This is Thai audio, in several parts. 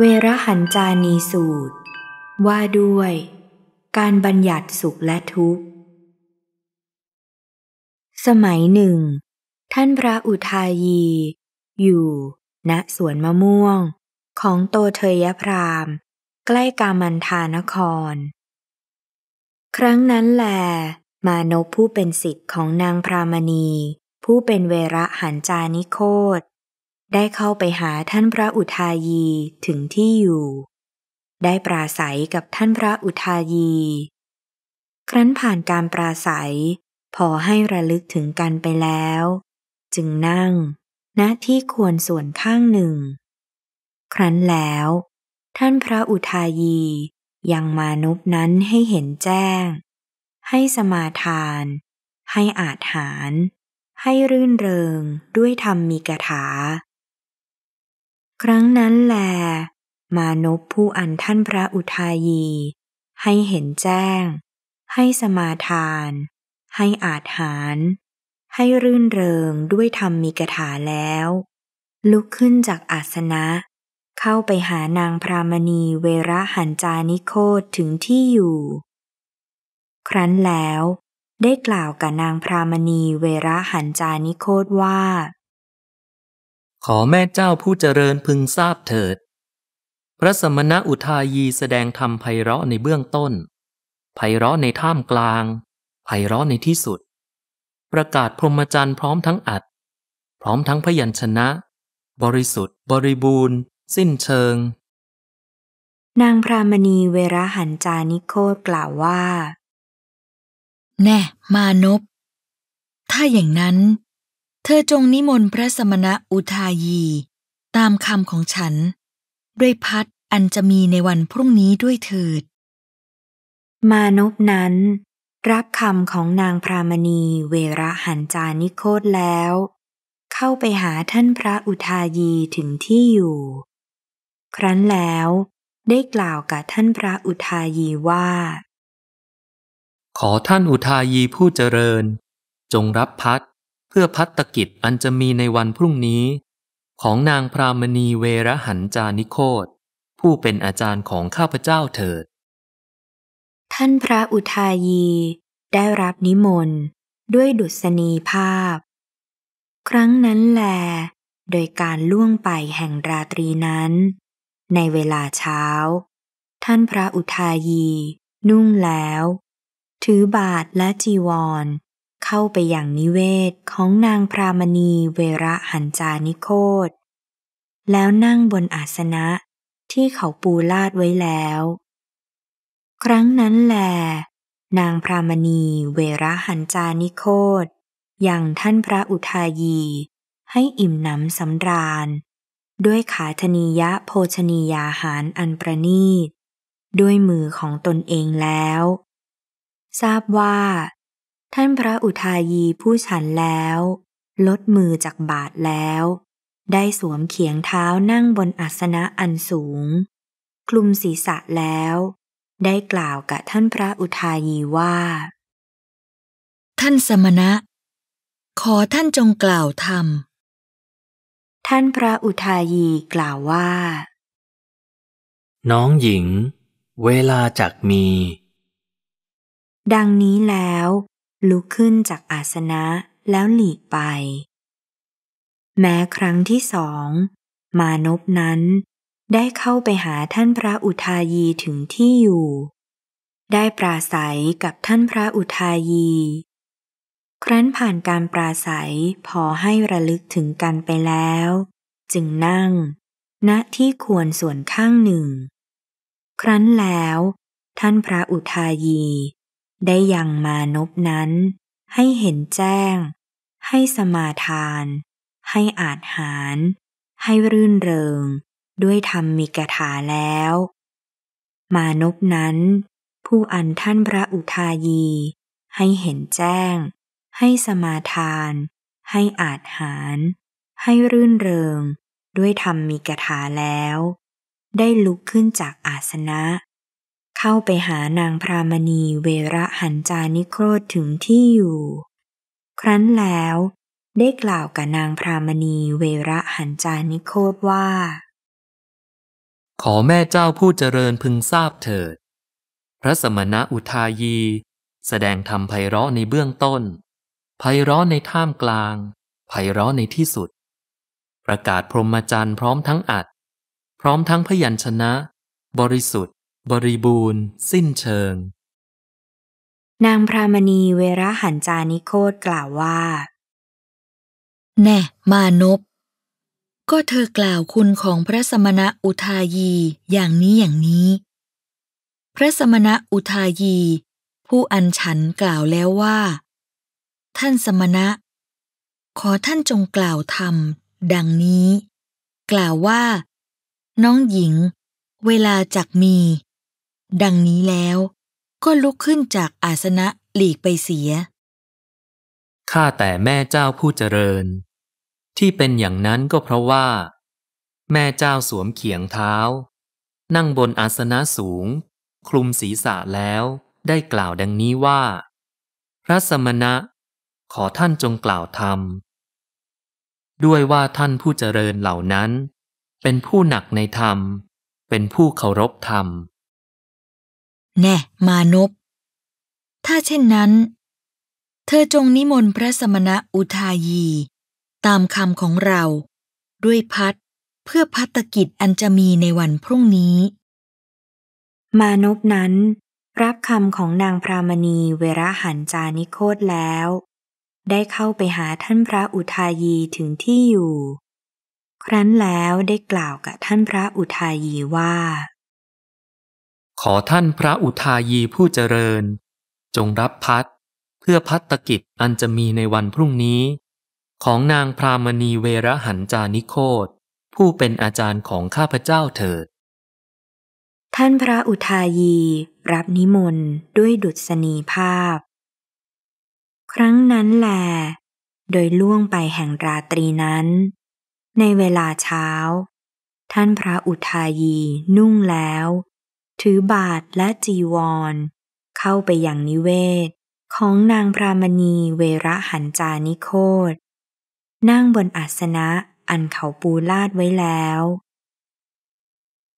เวรหันจานีสูตร ว่าด้วยการบัญญัติสุขและทุกข์ สมัยหนึ่ง ท่านพระอุทายี อยู่ ณสวนมะม่วง ของโตเทยพราม ใกล้กามันทานคร ครั้งนั้นแหลมานพผู้เป็นสิทธิ์ของนางพรามณี ผู้เป็นเวรหันจานิโคตได้เข้าไปหาท่านพระอุทายีถึงที่อยู่ ได้ปราศัยกับท่านพระอุทายี ครั้นผ่านการปราศัยพอให้ระลึกถึงกันไปแล้ว จึงนั่งณที่ควรส่วนข้างหนึ่ง ครั้นแล้ว ท่านพระอุทายียังมานุบนั้นให้เห็นแจ้ง ให้สมาทาน ให้อาจหาร ให้รื่นเริงด้วยธรรมมีกถาครั้งนั้นแลมานพผู้อันท่านพระอุทายี ให้เห็นแจ้ง ให้สมาทาน ให้อาหาร ให้รื่นเริงด้วยธรรมมีกถาแล้วลุกขึ้นจากอาสนะเข้าไปหานางพรามณีเวระหันจานิโคตถึงที่อยู่ ครั้นแล้ว ได้กล่าวกับนางพรามณีเวระหันจานิโคตว่าขอแม่เจ้าผู้เจริญพึงทราบเถิด พระสมณะอุทายีแสดงธรรมไพเราะในเบื้องต้น ไพเราะในท่ามกลาง ไพเราะในที่สุด ประกาศพรหมจรรย์พร้อมทั้งอัด พร้อมทั้งพยัญชนะ บริสุทธิ์ บริบูรณ์ สิ้นเชิง นางพรามณีเวรหันจานิโคกล่าวว่า แน่มานพถ้าอย่างนั้นเธอจงนิมนต์พระสมณะอุทายี ตามคำของฉัน ด้วยพัดอันจะมีในวันพรุ่งนี้ด้วยเถิดมานพนั้น รับคำของนางพรามณีเวระหันจานิโคตแล้ว เข้าไปหาท่านพระอุทายีถึงที่อยู่ ครั้นแล้วได้กล่าวกับท่านพระอุทายีว่า ขอท่านอุทายีผู้เจริญ จงรับพัดพื่อพัฒกิจอันจะมีในวันพรุ่งนี้ ของนางพรามณีเวรหันจานิโคตผู้เป็นอาจารย์ของข้าพเจ้าเถิด ท่านพระอุทายีได้รับนิมนต์ด้วยดุษณีภาพ ครั้งนั้นแลโดยการล่วงไปแห่งราตรีนั้น ในเวลาเช้า ท่านพระอุทายีนุ่งแล้ว ถือบาทและจีวรเข้าไปอย่างนิเวศของนางพรามณีเวระหันจานิโคตแล้วนั่งบนอาสนะที่เขาปูลาดไว้แล้ว ครั้งนั้นแหลนางพรามณีเวระหันจานิโคตอย่างท่านพระอุทายี ให้อิ่มหนำสำราญ ด้วยขาธนียะโภชนียาหารอันประณีต ด้วยมือของตนเองแล้ว ทราบว่าท่านพระอุทายีผู้ฉันแล้ว ลดมือจากบาทแล้ว ได้สวมเขียงเท้านั่งบนอัสนะอันสูง คลุมศีรษะแล้ว ได้กล่าวกับท่านพระอุทายีว่า ท่านสมณะ ขอท่านจงกล่าวธรรม ท่านพระอุทายีกล่าวว่า น้องหญิง เวลาจักมี ดังนี้แล้วลุกขึ้นจากอาสนะแล้วหลีกไป แม้ครั้งที่สองมานพนั้นได้เข้าไปหาท่านพระอุทายีถึงที่อยู่ ได้ปราศัยกับท่านพระอุทายี ครั้นผ่านการปราศัยพอให้ระลึกถึงกันไปแล้ว จึงนั่งณที่ควรส่วนข้างหนึ่ง ครั้นแล้ว ท่านพระอุทายีได้ยังมานพนั้น ให้เห็นแจ้ง ให้สมาทาน ให้อาจหาร ให้รื่นเริง ด้วยธรรมมีกถาแล้ว มานพนั้น ผู้อันท่านพระอุทายี ให้เห็นแจ้ง ให้สมาทาน ให้อาจหาร ให้รื่นเริง ด้วยธรรมมีกถาแล้ว ได้ลุกขึ้นจากอาสนะเข้าไปหานางพรามณีเวระหันจานิโครธถึงที่อยู่ ครั้นแล้ว ได้กล่าวกับนางพรามณีเวระหันจานิโครธว่า ขอแม่เจ้าผู้เจริญพึงทราบเถิด พระสมณะอุทายีแสดงธรรมไพเราะในเบื้องต้น ไพเราะในท่ามกลางไพเราะในที่สุด ประกาศพรหมจรรย์พร้อมทั้งอัด พร้อมทั้งพยัญชนะ บริสุทธิบริบูรณ์ สิ้นเชิง นางพรามณีเวรหันจานิโคตกล่าวว่า แน่มานพก็เธอกล่าวคุณของพระสมณะอุทายีอย่างนี้อย่างนี้ พระสมณะอุทายี ผู้อัญชันกล่าวแล้วว่า ท่านสมณะ ขอท่านจงกล่าวธรรม ดังนี้ กล่าวว่า น้องหญิง เวลาจักมีดังนี้แล้วก็ลุกขึ้นจากอาสนะหลีกไปเสีย ข้าแต่แม่เจ้าผู้เจริญ ที่เป็นอย่างนั้นก็เพราะว่า แม่เจ้าสวมเขียงเท้า นั่งบนอาสนะสูง คลุมศีรษะแล้วได้กล่าวดังนี้ว่า พระสมณะ ขอท่านจงกล่าวธรรม ด้วยว่าท่านผู้เจริญเหล่านั้น เป็นผู้หนักในธรรม เป็นผู้เคารพธรรมแน่มานพถ้าเช่นนั้น เธอจงนิมนต์พระสมณะอุทายี ตามคำของเราด้วยพัดเพื่อพัตกิจอันจะมีในวันพรุ่งนี้มานพนั้น รับคำของนางพรามณีเวระหันจานิโคตแล้ว ได้เข้าไปหาท่านพระอุทายีถึงที่อยู่ ครั้นแล้วได้กล่าวกับท่านพระอุทายีว่าขอท่านพระอุทายีผู้เจริญ จงรับพัดเพื่อพัฒกิจอันจะมีในวันพรุ่งนี้ ของนางพรามณีเวรหันจานิโคตผู้เป็นอาจารย์ของข้าพเจ้าเถิด ท่านพระอุทายีรับนิมนต์ด้วยดุษณีภาพ ครั้งนั้นแล โดยล่วงไปแห่งราตรีนั้น ในเวลาเช้า ท่านพระอุทายีนุ่งแล้วถือบาทและจีวร เข้าไปอย่างนิเวศ ของนางพรามณีเวระหันจานิโคตนั่งบนอาสนะอันเขาปูลาดไว้แล้ว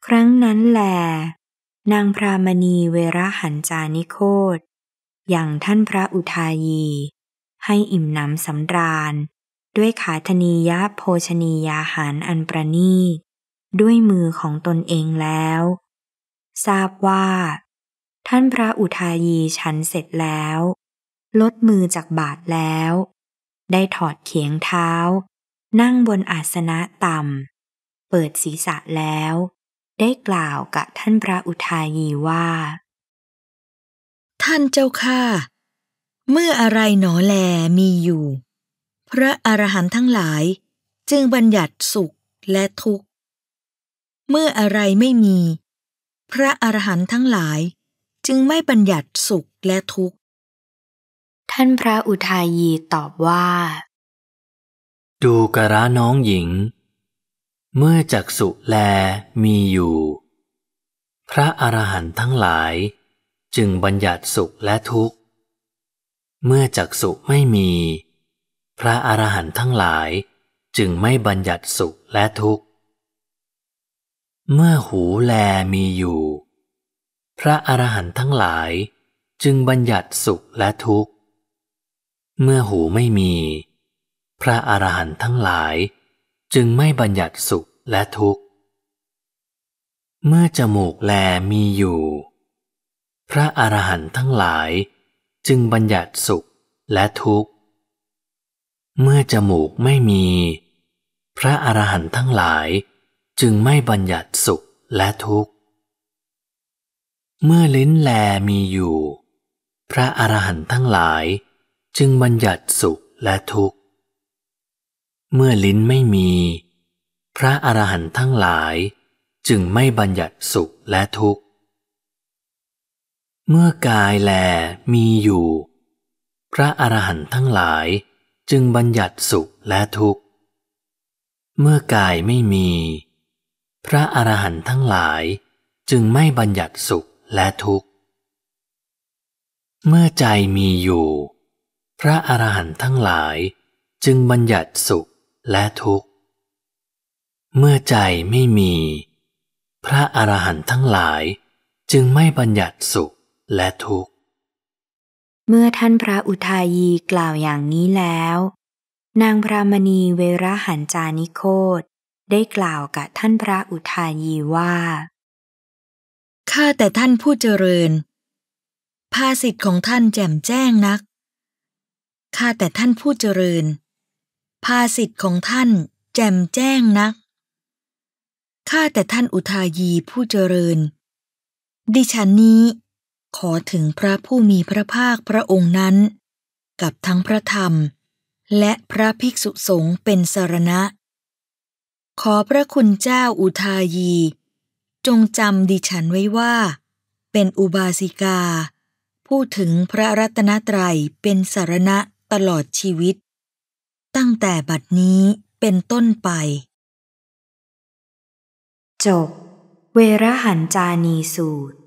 ครั้งนั้นแล นางพรามณีเวระหันจานิโคตอย่างท่านพระอุทายี ให้อิ่มหนำสำราญ ด้วยขาธนียะโภชนียาหารอันประนีด้วยมือของตนเองแล้วทราบว่า ท่านพระอุทายีฉันเสร็จแล้ว ลดมือจากบาทแล้ว ได้ถอดเขียงเท้า นั่งบนอาสนะต่ำเปิดศีรษะแล้ว ได้กล่าวกับท่านพระอุทายีว่า ท่านเจ้าค่า เมื่ออะไรหนอแลมีอยู่ พระอรหันต์ทั้งหลายจึงบัญญัติสุขและทุกข์ เมื่ออะไรไม่มีพระอรหันต์ทั้งหลาย จึงไม่บัญญัติสุขและทุกข์ ท่านพระอุทายีตอบว่า ดูกระน้องหญิง เมื่อจักสุแลมีอยู่ พระอรหันต์ทั้งหลาย จึงบัญญัติสุขและทุกข์ เมื่อจักสุไม่มี พระอรหันต์ทั้งหลาย จึงไม่บัญญัติสุขและทุกข์เมื่อหูแลมีอยู่ พระอรหันต์ทั้งหลายจึงบัญญัติสุขและทุกข์ เมื่อหูไม่มี พระอรหันต์ทั้งหลาย จึงไม่บัญญัติสุขและทุกข์ เมื่อจมูกแลมีอยู่ พระอรหันต์ทั้งหลาย จึงบัญญัติสุขและทุกข์ เมื่อจมูกไม่มี พระอรหันต์ทั้งหลายจึงไม่บัญญัติสุขและทุกข์ เมื่อลิ้นแลมีอยู่ พระอรหันต์ทั้งหลายจึงบัญญัติสุขและทุกข์ เมื่อลิ้นไม่มี พระอรหันต์ทั้งหลาย จึงไม่บัญญัติสุขและทุกข์ เมื่อกายแลมีอยู่ พระอรหันต์ทั้งหลายจึงบัญญัติสุขและทุกข์ เมื่อกายไม่มีพระอรหันต์ทั้งหลายจึงไม่บัญญัติสุขและทุกข์ เมื่อใจมีอยู่ พระอรหันต์ทั้งหลายจึงบัญญัติสุขและทุกข์ เมื่อใจไม่มี พระอรหันต์ทั้งหลายจึงไม่บัญญัติสุขและทุกข์ เมื่อท่านพระอุทายีกล่าวอย่างนี้แล้ว นางพระมณีเวรหันจานิโคตได้กล่าวกับท่านพระอุทายีว่า ข้าแต่ท่านผู้เจริญ ภาสิทธิ์ของท่านแจ่มแจ้งนัก ข้าแต่ท่านผู้เจริญ ภาสิทธิ์ของท่านแจ่มแจ้งนัก ข้าแต่ท่านอุทายีผู้เจริญ ดิฉันนี้ ขอถึงพระผู้มีพระภาคพระองค์นั้นกับทั้งพระธรรมและพระภิกษุสงฆ์เป็นสารณะขอพระคุณเจ้าอุทายี จงจำดิฉันไว้ว่า เป็นอุบาสิกา พูดถึงพระรัตนตรัยเป็นสารณะตลอดชีวิต ตั้งแต่บัดนี้เป็นต้นไปจบเวรหันจานีสูตร